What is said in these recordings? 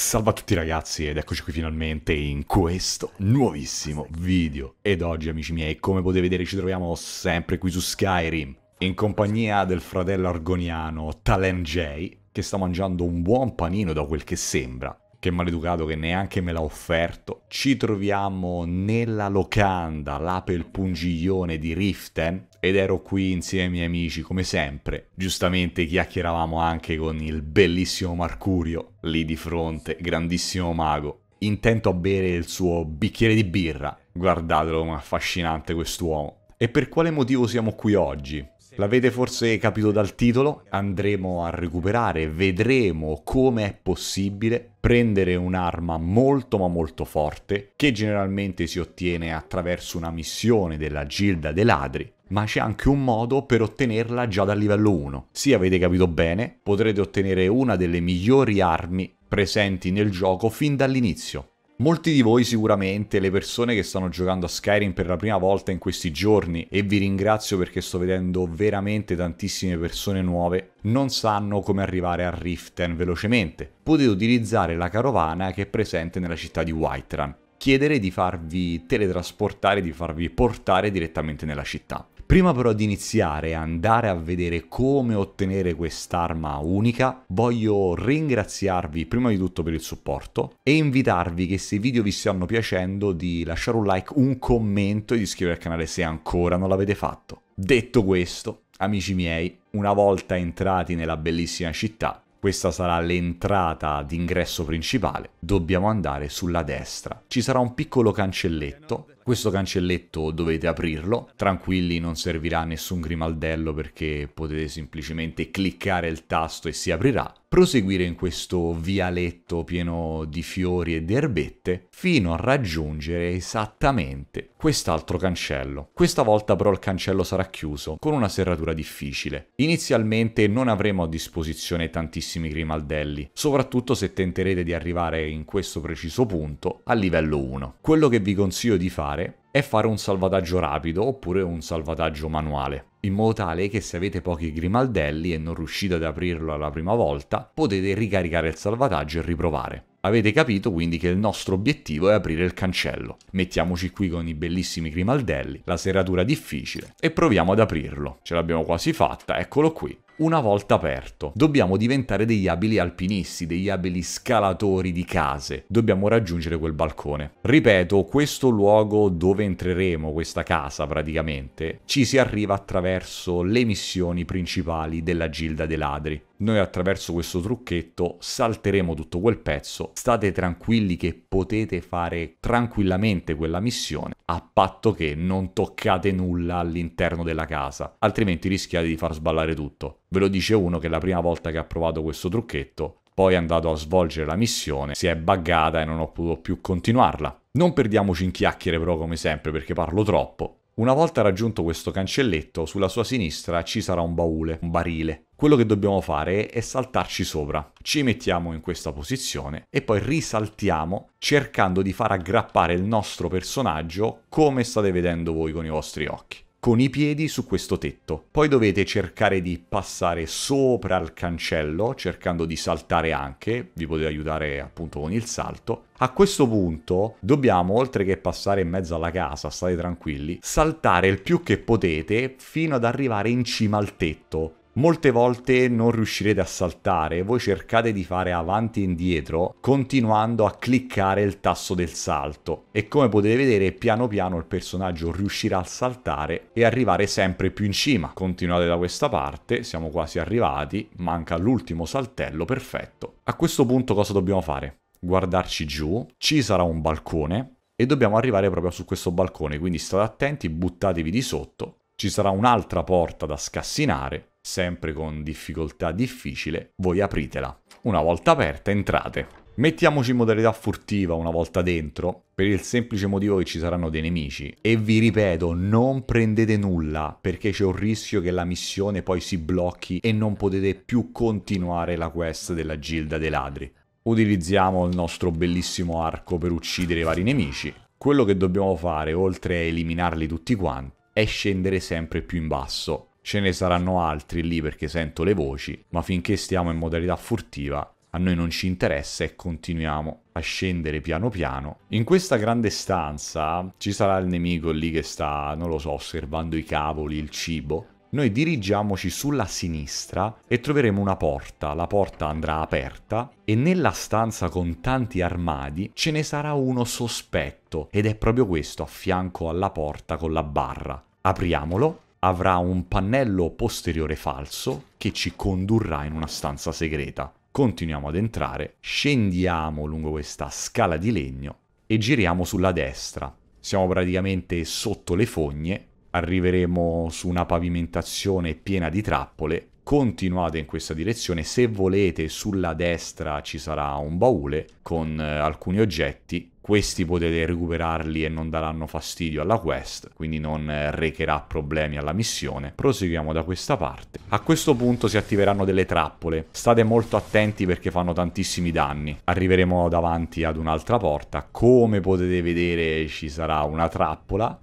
Salve a tutti ragazzi ed eccoci qui finalmente in questo nuovissimo video ed oggi amici miei come potete vedere ci troviamo sempre qui su Skyrim in compagnia del fratello argoniano Talen J che sta mangiando un buon panino da quel che sembra che maleducato che neanche me l'ha offerto. Ci troviamo nella locanda, là per il pungiglione di Riften ed ero qui insieme ai miei amici come sempre. Giustamente chiacchieravamo anche con il bellissimo Marcurio lì di fronte, grandissimo mago, intento a bere il suo bicchiere di birra. Guardatelo, come affascinante quest'uomo. E per quale motivo siamo qui oggi? L'avete forse capito dal titolo? Andremo a recuperare, vedremo come è possibile prendere un'arma molto ma molto forte, che generalmente si ottiene attraverso una missione della Gilda dei Ladri, ma c'è anche un modo per ottenerla già dal livello 1. Se avete capito bene, potrete ottenere una delle migliori armi presenti nel gioco fin dall'inizio. Molti di voi sicuramente, le persone che stanno giocando a Skyrim per la prima volta in questi giorni, e vi ringrazio perché sto vedendo veramente tantissime persone nuove, non sanno come arrivare a Riften velocemente. Potete utilizzare la carovana che è presente nella città di Whiterun chiedere di farvi teletrasportare, di farvi portare direttamente nella città. Prima però di iniziare a andare a vedere come ottenere quest'arma unica, voglio ringraziarvi prima di tutto per il supporto e invitarvi che se i video vi stanno piacendo di lasciare un like, un commento e di iscrivervi al canale se ancora non l'avete fatto. Detto questo, amici miei, una volta entrati nella bellissima città, questa sarà l'entrata d'ingresso principale, dobbiamo andare sulla destra. Ci sarà un piccolo cancelletto questo cancelletto dovete aprirlo, tranquilli non servirà nessun grimaldello perché potete semplicemente cliccare il tasto e si aprirà, proseguire in questo vialetto pieno di fiori e di erbette fino a raggiungere esattamente quest'altro cancello. Questa volta però il cancello sarà chiuso con una serratura difficile. Inizialmente non avremo a disposizione tantissimi grimaldelli, soprattutto se tenterete di arrivare in questo preciso punto al livello 1. Quello che vi consiglio di fare è fare un salvataggio rapido oppure un salvataggio manuale in modo tale che se avete pochi grimaldelli e non riuscite ad aprirlo alla prima volta, potete ricaricare il salvataggio e riprovare. Avete capito quindi che il nostro obiettivo è aprire il cancello. Mettiamoci qui con i bellissimi grimaldelli, la serratura difficile e proviamo ad aprirlo. Ce l'abbiamo quasi fatta, eccolo qui una volta aperto. Dobbiamo diventare degli abili alpinisti, degli abili scalatori di case. Dobbiamo raggiungere quel balcone. Ripeto, questo luogo dove entreremo, questa casa praticamente, ci si arriva attraverso le missioni principali della Gilda dei Ladri noi attraverso questo trucchetto salteremo tutto quel pezzo, state tranquilli che potete fare tranquillamente quella missione a patto che non toccate nulla all'interno della casa, altrimenti rischiate di far sballare tutto. Ve lo dice uno che la prima volta che ha provato questo trucchetto poi è andato a svolgere la missione, si è buggata e non ho potuto più continuarla. Non perdiamoci in chiacchiere però come sempre perché parlo troppo. Una volta raggiunto questo cancelletto, sulla sua sinistra ci sarà un baule, un barile quello che dobbiamo fare è saltarci sopra. Ci mettiamo in questa posizione e poi risaltiamo cercando di far aggrappare il nostro personaggio come state vedendo voi con i vostri occhi con i piedi su questo tetto. Poi dovete cercare di passare sopra al cancello, cercando di saltare anche, vi potete aiutare appunto con il salto. A questo punto dobbiamo, oltre che passare in mezzo alla casa, state tranquilli, saltare il più che potete fino ad arrivare in cima al tetto. Molte volte non riuscirete a saltare, voi cercate di fare avanti e indietro continuando a cliccare il tasto del salto e come potete vedere piano piano il personaggio riuscirà a saltare e arrivare sempre più in cima. Continuate da questa parte, siamo quasi arrivati, manca l'ultimo saltello, perfetto. A questo punto cosa dobbiamo fare? Guardarci giù, ci sarà un balcone e dobbiamo arrivare proprio su questo balcone, quindi state attenti, buttatevi di sotto. Ci sarà un'altra porta da scassinare sempre con difficoltà difficile, voi apritela. Una volta aperta entrate. Mettiamoci in modalità furtiva una volta dentro, per il semplice motivo che ci saranno dei nemici. E vi ripeto, non prendete nulla, perché c'è un rischio che la missione poi si blocchi e non potete più continuare la quest della Gilda dei Ladri. Utilizziamo il nostro bellissimo arco per uccidere i vari nemici. Quello che dobbiamo fare, oltre a eliminarli tutti quanti, è scendere sempre più in basso, Ce ne saranno altri lì perché sento le voci, ma finché stiamo in modalità furtiva a noi non ci interessa e continuiamo a scendere piano piano. In questa grande stanza ci sarà il nemico lì che sta, non lo so, osservando i cavoli, il cibo. Noi dirigiamoci sulla sinistra e troveremo una porta, la porta andrà aperta e nella stanza con tanti armadi ce ne sarà uno sospetto ed è proprio questo a fianco alla porta con la barra. Apriamolo avrà un pannello posteriore falso che ci condurrà in una stanza segreta. Continuiamo ad entrare, scendiamo lungo questa scala di legno e giriamo sulla destra. Siamo praticamente sotto le fogne, arriveremo su una pavimentazione piena di trappole. Continuate in questa direzione, se volete sulla destra ci sarà un baule con eh, alcuni oggetti questi potete recuperarli e non daranno fastidio alla quest, quindi non eh, recherà problemi alla missione. Proseguiamo da questa parte. A questo punto si attiveranno delle trappole, state molto attenti perché fanno tantissimi danni. Arriveremo davanti ad un'altra porta, come potete vedere ci sarà una trappola,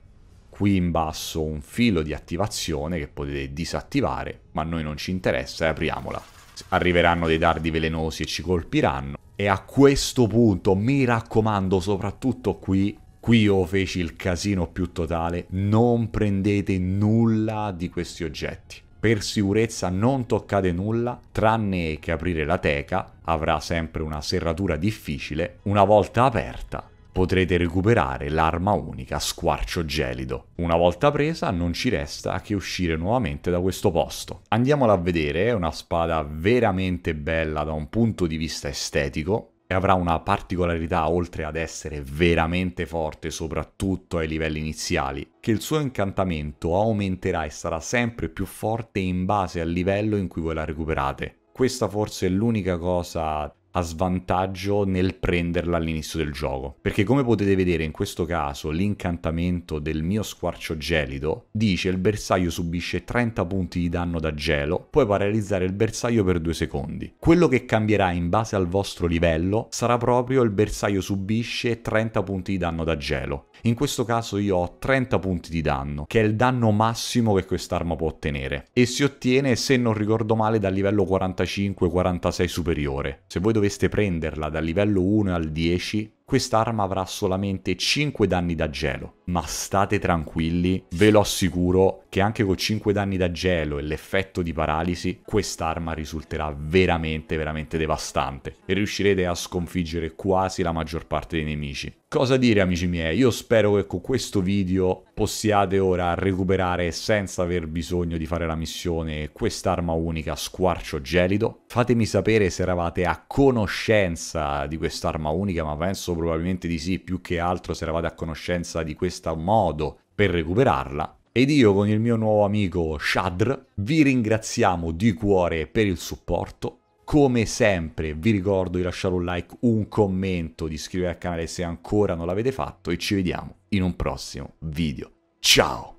qui in basso un filo di attivazione che potete disattivare, ma a noi non ci interessa e apriamola. Arriveranno dei dardi velenosi e ci colpiranno e a questo punto, mi raccomando, soprattutto qui, qui io feci il casino più totale, non prendete nulla di questi oggetti. Per sicurezza non toccate nulla, tranne che aprire la teca, avrà sempre una serratura difficile, una volta aperta potrete recuperare l'arma unica Squarcio Gelido. Una volta presa non ci resta che uscire nuovamente da questo posto. Andiamola a vedere, è una spada veramente bella da un punto di vista estetico, e avrà una particolarità oltre ad essere veramente forte soprattutto ai livelli iniziali, che il suo incantamento aumenterà e sarà sempre più forte in base al livello in cui voi la recuperate. Questa forse è l'unica cosa a svantaggio nel prenderla all'inizio del gioco. Perché come potete vedere in questo caso l'incantamento del mio squarcio gelido dice il bersaglio subisce 30 punti di danno da gelo, poi va a realizzare il bersaglio per 2 secondi. Quello che cambierà in base al vostro livello sarà proprio il bersaglio subisce 30 punti di danno da gelo. In questo caso io ho 30 punti di danno, che è il danno massimo che quest'arma può ottenere. E si ottiene, se non ricordo male, dal livello 45-46 superiore. Se voi dovete doveste prenderla dal livello 1 al 10 quest'arma avrà solamente 5 danni da gelo. Ma state tranquilli, ve lo assicuro che anche con 5 danni da gelo e l'effetto di paralisi, quest'arma risulterà veramente, veramente devastante e riuscirete a sconfiggere quasi la maggior parte dei nemici. Cosa dire amici miei? Io spero che con questo video possiate ora recuperare senza aver bisogno di fare la missione quest'arma unica squarcio gelido. Fatemi sapere se eravate a conoscenza di quest'arma unica, ma penso probabilmente di sì, più che altro se eravate a conoscenza di questo modo per recuperarla. Ed io con il mio nuovo amico Shadr vi ringraziamo di cuore per il supporto. Come sempre vi ricordo di lasciare un like, un commento, di iscrivervi al canale se ancora non l'avete fatto e ci vediamo in un prossimo video. Ciao!